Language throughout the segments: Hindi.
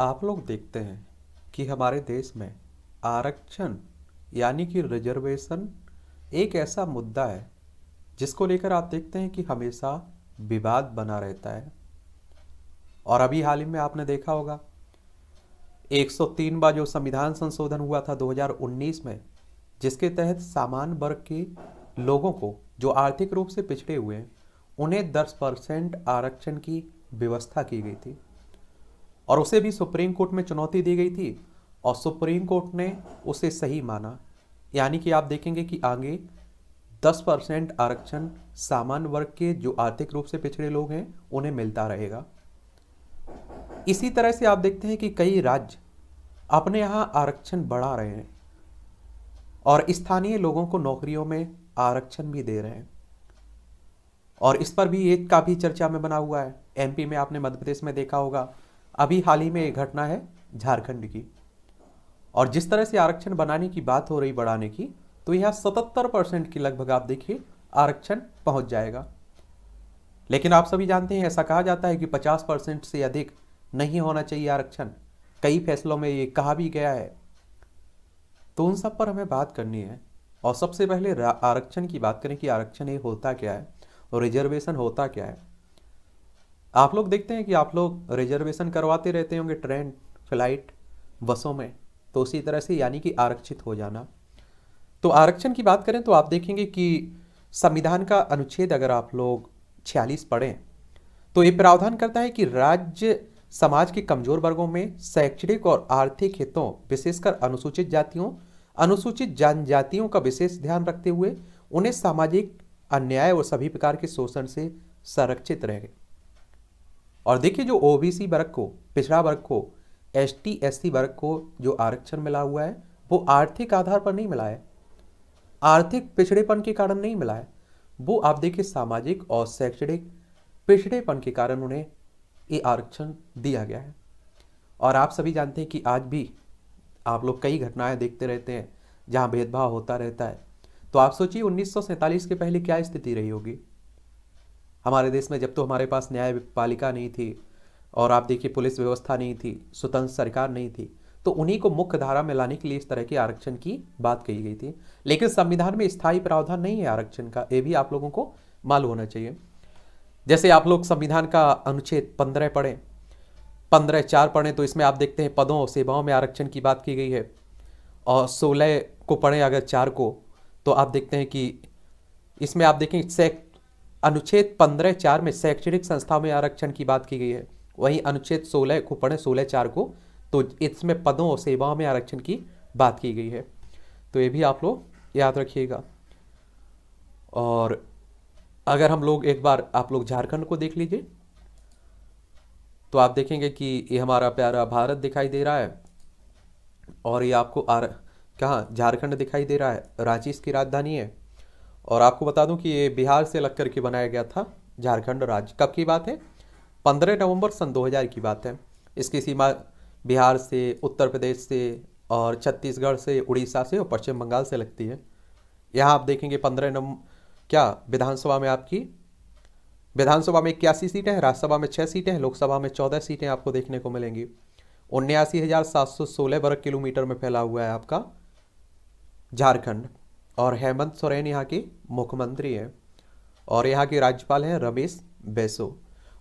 आप लोग देखते हैं कि हमारे देश में आरक्षण यानी कि रिजर्वेशन एक ऐसा मुद्दा है जिसको लेकर आप देखते हैं कि हमेशा विवाद बना रहता है और अभी हाल ही में आपने देखा होगा 103 बार जो संविधान संशोधन हुआ था 2019 में जिसके तहत सामान्य वर्ग के लोगों को जो आर्थिक रूप से पिछड़े हुए हैं उन्हें 10 परसेंट आरक्षण की व्यवस्था की गई थी और उसे भी सुप्रीम कोर्ट में चुनौती दी गई थी और सुप्रीम कोर्ट ने उसे सही माना यानी कि आप देखेंगे कि आगे 10 परसेंट आरक्षण सामान्य वर्ग के जो आर्थिक रूप से पिछड़े लोग हैं उन्हें मिलता रहेगा इसी तरह से आप देखते हैं कि कई राज्य अपने यहाँ आरक्षण बढ़ा रहे हैं और स्थानीय लोगों को नौकरियों में आरक्षण भी दे रहे हैं और इस पर भी एक काफ़ी चर्चा में बना हुआ है एमपी में आपने मध्य प्रदेश में देखा होगा अभी हाल ही में एक घटना है झारखंड की और जिस तरह से आरक्षण बनाने की बात हो रही बढ़ाने की तो यह सतहत्तर परसेंट की लगभग आप देखिए आरक्षण पहुंच जाएगा लेकिन आप सभी जानते हैं ऐसा कहा जाता है कि पचास परसेंट से अधिक नहीं होना चाहिए आरक्षण कई फैसलों में ये कहा भी गया है तो उन सब पर हमें बात करनी है और सबसे पहले आरक्षण की बात करें कि आरक्षण ये होता क्या है और रिजर्वेशन होता क्या है आप लोग देखते हैं कि आप लोग रिजर्वेशन करवाते रहते होंगे ट्रेन फ्लाइट बसों में तो उसी तरह से यानी कि आरक्षित हो जाना तो आरक्षण की बात करें तो आप देखेंगे कि संविधान का अनुच्छेद अगर आप लोग छियालीस पढ़ें तो ये प्रावधान करता है कि राज्य समाज के कमजोर वर्गों में शैक्षणिक और आर्थिक हितों विशेषकर अनुसूचित जातियों अनुसूचित जनजातियों का विशेष ध्यान रखते हुए उन्हें सामाजिक अन्याय और सभी प्रकार के शोषण से संरक्षित रहें और देखिए जो ओबीसी वर्ग को पिछड़ा वर्ग को एस टी एस सी वर्ग को जो आरक्षण मिला हुआ है वो आर्थिक आधार पर नहीं मिला है आर्थिक पिछड़ेपन के कारण नहीं मिला है वो आप देखिए सामाजिक और शैक्षणिक पिछड़ेपन के कारण उन्हें ये आरक्षण दिया गया है और आप सभी जानते हैं कि आज भी आप लोग कई घटनाएं देखते रहते हैं जहां भेदभाव होता रहता है तो आप सोचिए उन्नीस के पहले क्या स्थिति रही होगी हमारे देश में जब तो हमारे पास न्यायपालिका नहीं थी और आप देखिए पुलिस व्यवस्था नहीं थी स्वतंत्र सरकार नहीं थी तो उन्हीं को मुख्य धारा में लाने के लिए इस तरह के आरक्षण की बात कही गई थी लेकिन संविधान में स्थायी प्रावधान नहीं है आरक्षण का ये भी आप लोगों को मालूम होना चाहिए जैसे आप लोग संविधान का अनुच्छेद पंद्रह पढ़ें पंद्रह चार पढ़ें तो इसमें आप देखते हैं पदों और सेवाओं में आरक्षण की बात की गई है और सोलह को पढ़ें अगर चार को तो आप देखते हैं कि इसमें आप देखें सेक्ट अनुच्छेद पंद्रह चार में शैक्षणिक संस्थाओं में आरक्षण की बात की गई है वहीं अनुच्छेद सोलह को पढ़े सोलह चार को तो इसमें पदों और सेवाओं में आरक्षण की बात की गई है तो ये भी आप लोग याद रखिएगा और अगर हम लोग एक बार आप लोग झारखंड को देख लीजिए तो आप देखेंगे कि ये हमारा प्यारा भारत दिखाई दे रहा है और ये आपको आर कहाँ झारखंड दिखाई दे रहा है रांची इसकी राजधानी है और आपको बता दूं कि ये बिहार से लग करके बनाया गया था झारखंड राज्य कब की बात है पंद्रह नवंबर सन 2000 की बात है इसकी सीमा बिहार से उत्तर प्रदेश से और छत्तीसगढ़ से उड़ीसा से और पश्चिम बंगाल से लगती है यहाँ आप देखेंगे पंद्रह नव क्या विधानसभा में आपकी विधानसभा में इक्यासी सीटें हैं राज्यसभा में छः सीटें हैं लोकसभा में चौदह सीटें आपको देखने को मिलेंगी उन्यासी हज़ार सात सौ सोलह वर्ग किलोमीटर में फैला हुआ है आपका झारखंड और हेमंत सोरेन यहाँ की मुख्यमंत्री हैं और यहाँ के राज्यपाल हैं रमेश बैसो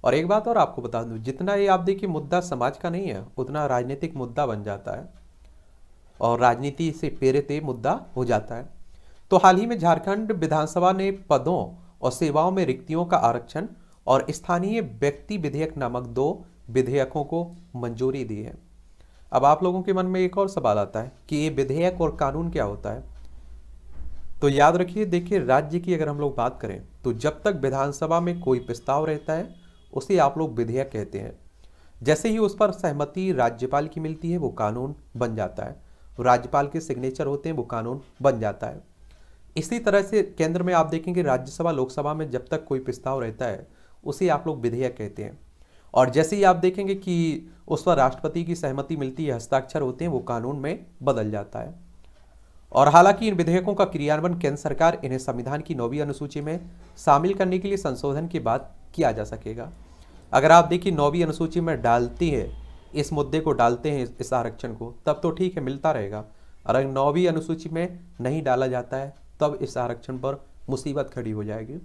और एक बात और आपको बता दूँ जितना ये आप देखिए मुद्दा समाज का नहीं है उतना राजनीतिक मुद्दा बन जाता है और राजनीति से प्रेरित मुद्दा हो जाता है तो हाल ही में झारखंड विधानसभा ने पदों और सेवाओं में रिक्तियों का आरक्षण और स्थानीय व्यक्ति विधेयक नामक दो विधेयकों को मंजूरी दी है अब आप लोगों के मन में एक और सवाल आता है कि ये विधेयक और कानून क्या होता है तो याद रखिए देखिए राज्य की अगर हम लोग बात करें तो जब तक विधानसभा में कोई प्रस्ताव रहता है उसे आप लोग विधेयक कहते हैं जैसे ही उस पर सहमति राज्यपाल की मिलती है वो कानून बन जाता है राज्यपाल के सिग्नेचर होते हैं वो कानून बन जाता है इसी तरह से केंद्र में आप देखेंगे राज्यसभा लोकसभा में जब तक कोई प्रस्ताव रहता है उसे आप लोग विधेयक कहते हैं और जैसे ही आप देखेंगे कि उस पर राष्ट्रपति की सहमति मिलती है हस्ताक्षर होते हैं वो कानून में बदल जाता है और हालांकि इन विधेयकों का क्रियान्वयन केंद्र सरकार इन्हें संविधान की नौवीं अनुसूची में शामिल करने के लिए संशोधन के बाद किया जा सकेगा अगर आप देखिए नौवीं अनुसूची में डालती है इस मुद्दे को डालते हैं इस आरक्षण को तब तो ठीक है मिलता रहेगा और अगर नौवीं अनुसूची में नहीं डाला जाता है तब इस आरक्षण पर मुसीबत खड़ी हो जाएगी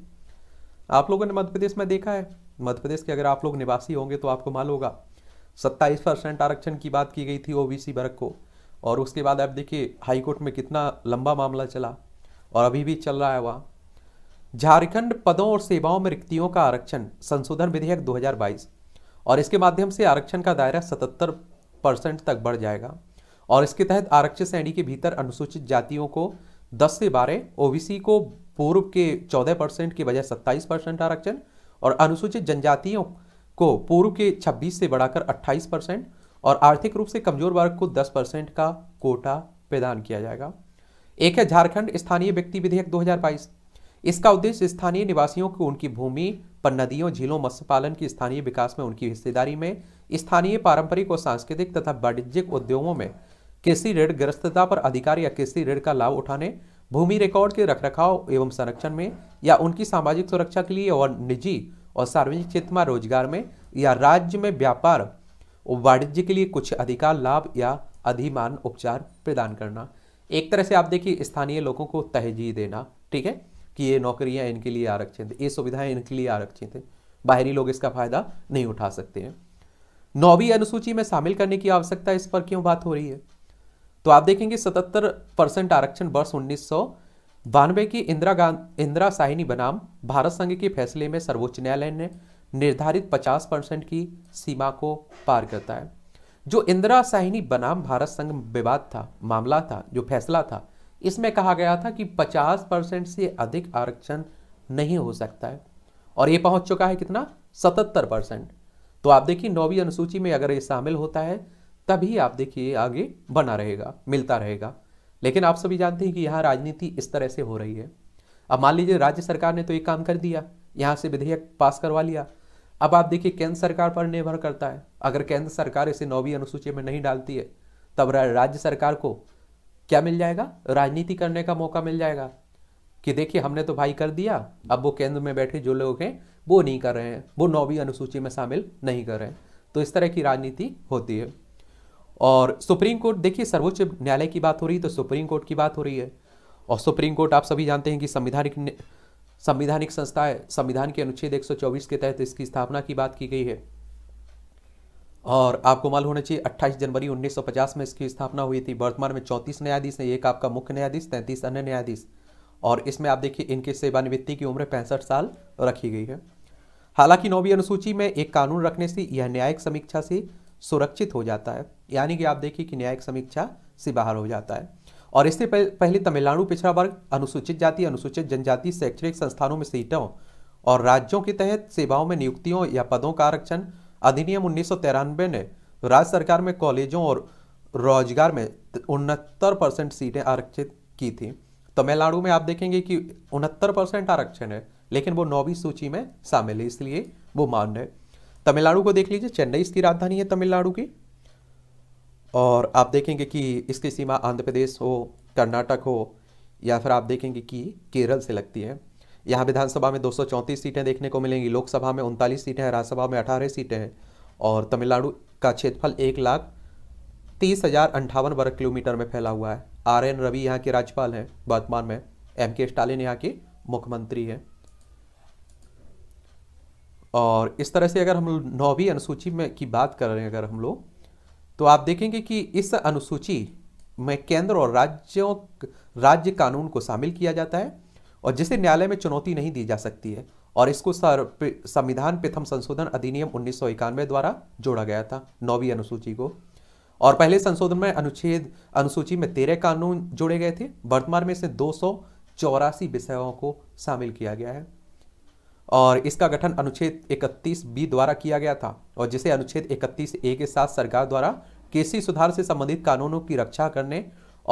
आप लोगों ने मध्य प्रदेश में देखा है मध्य प्रदेश के अगर आप लोग निवासी होंगे तो आपको मालूम होगा सत्ताईस परसेंट आरक्षण की बात की गई थी ओबीसी वर्ग को और उसके बाद आप देखिए हाईकोर्ट में कितना लंबा मामला चला और अभी भी चल रहा है वहाँ झारखंड पदों और सेवाओं में रिक्तियों का आरक्षण संशोधन विधेयक 2022 और इसके माध्यम से आरक्षण का दायरा 77 परसेंट तक बढ़ जाएगा और इसके तहत आरक्षित श्रेणी के भीतर अनुसूचित जातियों को 10 से 12 ओबीसी को पूर्व के 14 परसेंट के बजाय 27 परसेंट आरक्षण और अनुसूचित जनजातियों को पूर्व के 26 से बढ़ाकर 28 परसेंट और आर्थिक रूप से कमजोर वर्ग को 10 परसेंट का कोटा प्रदान किया जाएगा एक है झारखंड स्थानीय व्यक्ति विधेयक 2022 इसका उद्देश्य स्थानीय निवासियों को उनकी भूमि पर नदियों झीलों मत्स्य पालन की स्थानीय विकास में उनकी हिस्सेदारी में स्थानीय पारंपरिक और सांस्कृतिक तथा वाणिज्यिक उद्योगों में कृषि ऋण ग्रस्तता पर अधिकार या कृषि ऋण का लाभ उठाने भूमि रिकॉर्ड के रखरखाव एवं संरक्षण में या उनकी सामाजिक सुरक्षा के लिए और निजी और सार्वजनिक क्षेत्र में रोजगार में या राज्य में व्यापार वाणिज्य के लिए कुछ अधिकार लाभ या अधिमान उपचार प्रदान करना एक तरह से आप देखिए स्थानीय लोगों को तहजीह देना ठीक है कि ये नौकरियां इनके लिए आरक्षित ये सुविधाएं इनके लिए आरक्षित हैं बाहरी लोग इसका फायदा नहीं उठा सकते हैं नौवीं अनुसूची में शामिल करने की आवश्यकता इस पर क्यों बात हो रही है तो आप देखेंगे सतहत्तर परसेंट आरक्षण वर्ष उन्नीस सौ बानवे की इंदिरा गांधी इंदिरा साहिनी बनाम भारत संघ के फैसले में सर्वोच्च न्यायालय ने निर्धारित 50 परसेंट की सीमा को पार करता है जो इंदिरा साहिनी बनाम भारत संघ विवाद था मामला था जो फैसला था इसमें कहा गया था कि 50 परसेंट से अधिक आरक्षण नहीं हो सकता है और ये पहुंच चुका है कितना 77 परसेंट तो आप देखिए नौवीं अनुसूची में अगर ये शामिल होता है तभी आप देखिए आगे बना रहेगा मिलता रहेगा लेकिन आप सभी जानते हैं कि यहाँ राजनीति इस तरह से हो रही है अब मान लीजिए राज्य सरकार ने तो एक काम कर दिया यहाँ से विधेयक पास करवा लिया अब आप देखिए केंद्र सरकार पर निर्भर करता है अगर केंद्र सरकार इसे नौवीं अनुसूची में नहीं डालती है तब राज्य सरकार को क्या मिल जाएगा राजनीति करने का मौका मिल जाएगा कि देखिए हमने तो भाई कर दिया अब वो केंद्र में बैठे जो लोग हैं वो नहीं कर रहे हैं वो नौवीं अनुसूची में शामिल नहीं कर रहे हैं तो इस तरह की राजनीति होती है और सुप्रीम कोर्ट देखिए सर्वोच्च न्यायालय की बात हो रही है तो सुप्रीम कोर्ट की बात हो रही है और सुप्रीम कोर्ट आप सभी जानते हैं कि संविधानिक संविधानिक संस्था है संविधान के अनुच्छेद 124 के तहत इसकी स्थापना की बात की गई है और आपको मालूम होना चाहिए 28 जनवरी 1950 में इसकी स्थापना हुई थी वर्तमान में 34 न्यायाधीश हैं एक आपका मुख्य न्यायाधीश तैंतीस अन्य न्यायाधीश और इसमें आप देखिए इनके सेवानिवृत्ति की उम्र पैंसठ साल रखी गई है हालांकि नौवीं अनुसूची में एक कानून रखने से यह न्यायिक समीक्षा से सुरक्षित हो जाता है यानी कि आप देखिए कि न्यायिक समीक्षा से बाहर हो जाता है और इससे पहले तमिलनाडु पिछड़ा वर्ग अनुसूचित जाति अनुसूचित जनजाति शैक्षणिक संस्थानों में सीटों और राज्यों के तहत सेवाओं में नियुक्तियों या पदों का आरक्षण अधिनियम उन्नीस ने राज्य सरकार में कॉलेजों और रोजगार में उनहत्तर परसेंट सीटें आरक्षित की थी तमिलनाडु में आप देखेंगे कि उनहत्तर परसेंट आरक्षण है लेकिन वो नौवीं सूची में शामिल है इसलिए वो मान्य है तमिलनाडु को देख लीजिए चेन्नई इसकी राजधानी है तमिलनाडु की और आप देखेंगे कि इसकी सीमा आंध्र प्रदेश हो कर्नाटक हो या फिर आप देखेंगे कि केरल से लगती है यहाँ विधानसभा में दो सीटें देखने को मिलेंगी लोकसभा में उनतालीस सीटें हैं राज्यसभा में अठारह सीटें हैं और तमिलनाडु का क्षेत्रफल एक लाख तीस हज़ार अंठावन वर्ग किलोमीटर में फैला हुआ है आर एन रवि यहाँ के राज्यपाल हैं वर्तमान में एम के स्टालिन यहाँ के मुख्यमंत्री हैं और इस तरह से अगर हम नौवीं अनुसूची में की बात कर रहे हैं अगर हम लोग तो आप देखेंगे कि इस अनुसूची में केंद्र और राज्यों राज्य कानून को शामिल किया जाता है और जिसे न्यायालय में चुनौती नहीं दी जा सकती है और इसको संविधान प्रथम संशोधन अधिनियम उन्नीस द्वारा जोड़ा गया था नौवीं अनुसूची को और पहले संशोधन में अनुच्छेद अनुसूची में तेरह कानून जोड़े गए थे वर्तमान में इसे दो सौ चौरासी विषयों को शामिल किया गया है और इसका गठन अनुच्छेद 31 बी द्वारा किया गया था और जिसे अनुच्छेद 31 ए के साथ सरकार द्वारा केसी सुधार से संबंधित कानूनों की रक्षा करने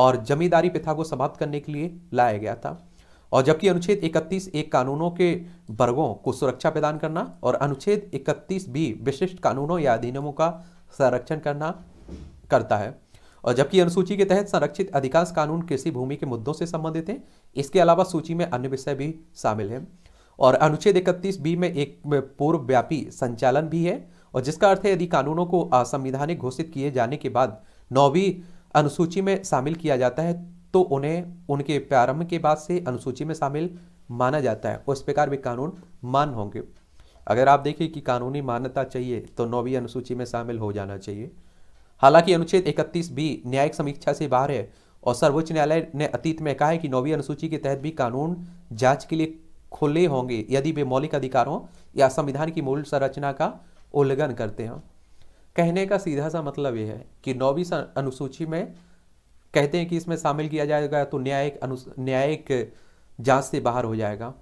और जमींदारी प्रथा को समाप्त करने के लिए लाया गया था और जबकि अनुच्छेद 31 ए कानूनों के वर्गों को सुरक्षा प्रदान करना और अनुच्छेद 31 बी विशिष्ट कानूनों या अधिनियमों का संरक्षण करना करता है और जबकि अनुसूची के तहत संरक्षित अधिकांश कानून कृषि भूमि के मुद्दों से संबंधित हैं इसके अलावा सूची में अन्य विषय भी शामिल हैं और अनुच्छेद इकतीस बी में एक पूर्व व्यापी संचालन भी है और जिसका अर्थ है यदि कानूनों को असंविधानिक घोषित किए जाने के बाद नौवीं अनुसूची में शामिल किया जाता है तो उन्हें उनके प्रारंभ के बाद से अनुसूची में शामिल माना जाता है उस प्रकार वे कानून मान होंगे अगर आप देखें कि कानूनी मान्यता चाहिए तो नौवीं अनुसूची में शामिल हो जाना चाहिए हालांकि अनुच्छेद इकतीस बी न्यायिक समीक्षा से बाहर है और सर्वोच्च न्यायालय ने अतीत में कहा है कि नौवीं अनुसूची के तहत भी कानून जांच के लिए खुले होंगे यदि वे मौलिक अधिकारों या संविधान की मूल संरचना का उल्लंघन करते हों कहने का सीधा सा मतलब यह है कि नौवीं अनुसूची में कहते हैं कि इसमें शामिल किया जाएगा तो न्यायिक अनु न्यायिक जाँच से बाहर हो जाएगा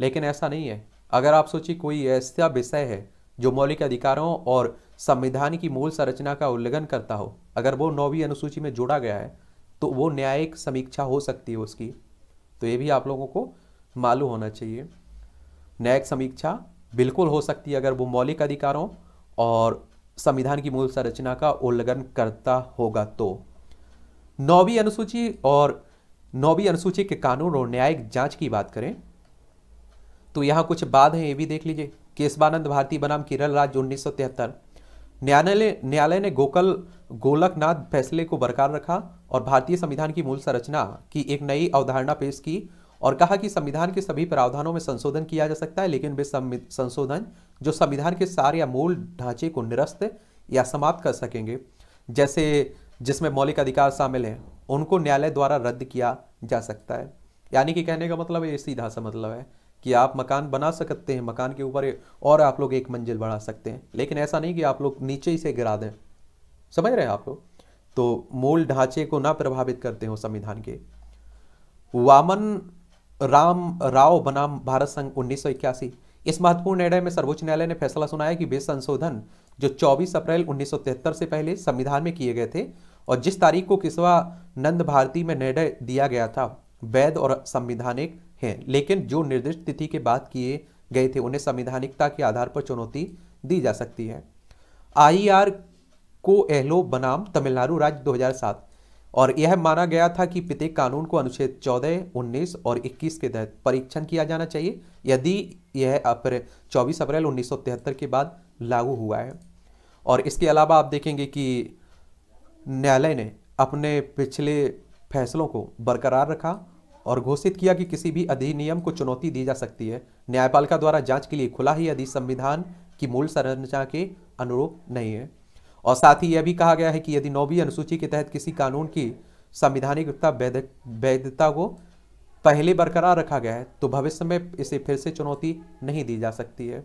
लेकिन ऐसा नहीं है अगर आप सोचिए कोई ऐसा विषय है जो मौलिक अधिकारों और संविधान की मूल संरचना का उल्लंघन करता हो अगर वो नौवीं अनुसूची में जोड़ा गया है तो वो न्यायिक समीक्षा हो सकती है उसकी तो ये भी आप लोगों को मालूम होना चाहिए न्यायिक समीक्षा बिल्कुल हो सकती है अगर वो मौलिक अधिकारों और संविधान की मूल संरचना का उल्लंघन करता होगा तो नौवीं अनुसूची और नौवीं अनुसूची के कानून और न्यायिक जांच की बात करें तो यहाँ कुछ बात है ये भी देख लीजिए केशवानंद भारती बनाम केरल राज्य उन्नीस न्यायालय न्यायालय ने गोकल गोलकनाथ फैसले को बरकरार रखा और भारतीय संविधान की मूल संरचना की एक नई अवधारणा पेश की और कहा कि संविधान के सभी प्रावधानों में संशोधन किया जा सकता है लेकिन वे संशोधन जो संविधान के सार या मूल ढांचे को निरस्त या समाप्त कर सकेंगे जैसे जिसमें मौलिक अधिकार शामिल हैं उनको न्यायालय द्वारा रद्द किया जा सकता है यानी कि कहने का मतलब ये सीधा सा मतलब है कि आप मकान बना सकते हैं मकान के ऊपर और आप लोग एक मंजिल बढ़ा सकते हैं लेकिन ऐसा नहीं कि आप लोग नीचे ही से गिरा दें समझ रहे हैं आप लोग तो मूल ढांचे को ना प्रभावित करते हो संविधान के वामन राम राव बनाम भारत संघ उन्नीस इस महत्वपूर्ण निर्णय में सर्वोच्च न्यायालय ने फैसला सुनाया कि वे संशोधन जो 24 अप्रैल 1973 से पहले संविधान में किए गए थे और जिस तारीख को किसवा नंद भारती में निर्णय दिया गया था वैध और संविधानिक है लेकिन जो निर्दिष्ट तिथि के बाद किए गए थे उन्हें संविधानिकता के आधार पर चुनौती दी जा सकती है आई आर को एहलो बनाम तमिलनाडु राज्य दो और यह माना गया था कि प्रत्येक कानून को अनुच्छेद 14, 19 और 21 के तहत परीक्षण किया जाना चाहिए यदि यह अप्रैल 24 अप्रैल उन्नीस के बाद लागू हुआ है और इसके अलावा आप देखेंगे कि न्यायालय ने अपने पिछले फैसलों को बरकरार रखा और घोषित किया कि किसी भी अधिनियम को चुनौती दी जा सकती है न्यायपालिका द्वारा जांच के लिए खुला ही यदि संविधान की मूल संरचना के अनुरूप नहीं है और साथ ही यह भी कहा गया है कि यदि नौवीं अनुसूची के तहत किसी कानून की संविधानिकता वैधता को पहले बरकरार रखा गया है तो भविष्य में इसे फिर से चुनौती नहीं दी जा सकती है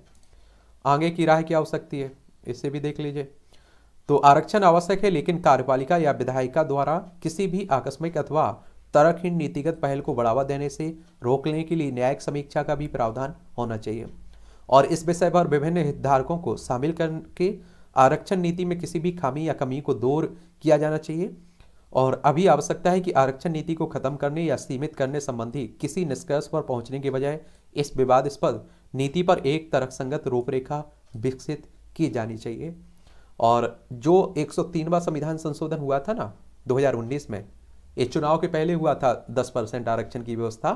आगे की राह क्या हो सकती है इसे भी देख लीजिए तो आरक्षण आवश्यक है लेकिन कार्यपालिका या विधायिका द्वारा किसी भी आकस्मिक अथवा तरकहीन नीतिगत पहल को बढ़ावा देने से रोकने के लिए न्यायिक समीक्षा का भी प्रावधान होना चाहिए और इस विषय पर विभिन्न हितधारकों को शामिल करके आरक्षण नीति में किसी भी खामी या कमी को दूर किया जाना चाहिए और अभी आवश्यकता है कि आरक्षण नीति को खत्म करने या सीमित करने संबंधी किसी निष्कर्ष पर पहुंचने के बजाय इस विवादस्पद नीति पर एक संगत रूपरेखा विकसित की जानी चाहिए और जो 103वां संविधान संशोधन हुआ था ना 2019 में इस चुनाव के पहले हुआ था 10 परसेंट आरक्षण की व्यवस्था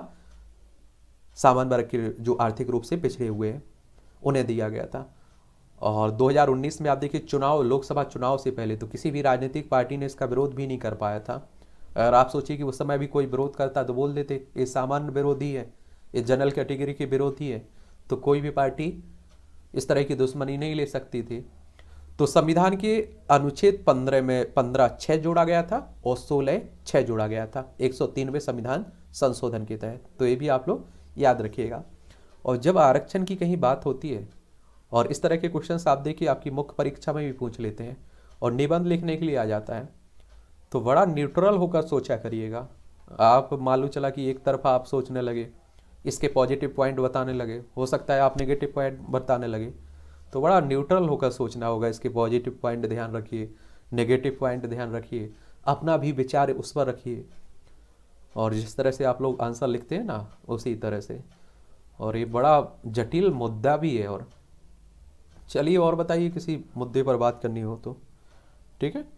सामान्य वर्ग के जो आर्थिक रूप से पिछड़े हुए हैं उन्हें दिया गया था और 2019 में आप देखिए चुनाव लोकसभा चुनाव से पहले तो किसी भी राजनीतिक पार्टी ने इसका विरोध भी नहीं कर पाया था अगर आप सोचिए कि उस समय भी कोई विरोध करता तो बोल देते ये सामान्य विरोधी है ये जनरल कैटेगरी के विरोधी है तो कोई भी पार्टी इस तरह की दुश्मनी नहीं ले सकती थी तो संविधान के अनुच्छेद पंद्रह में पंद्रह छः जोड़ा गया था और सोलह छः जोड़ा गया था एक सौ संविधान संशोधन के तहत तो ये भी आप लोग याद रखिएगा और जब आरक्षण की कहीं बात होती है और इस तरह के क्वेश्चन आप देखिए आपकी मुख्य परीक्षा में भी पूछ लेते हैं और निबंध लिखने के लिए आ जाता है तो बड़ा न्यूट्रल होकर सोचा करिएगा आप मालूम चला कि एक तरफा आप सोचने लगे इसके पॉजिटिव पॉइंट बताने लगे हो सकता है आप नेगेटिव पॉइंट बताने लगे तो बड़ा न्यूट्रल होकर सोचना होगा इसके पॉजिटिव पॉइंट ध्यान रखिए नेगेटिव पॉइंट ध्यान रखिए अपना भी विचार उस पर रखिए और जिस तरह से आप लोग आंसर लिखते हैं ना उसी तरह से और ये बड़ा जटिल मुद्दा भी है और चलिए और बताइए किसी मुद्दे पर बात करनी हो तो ठीक है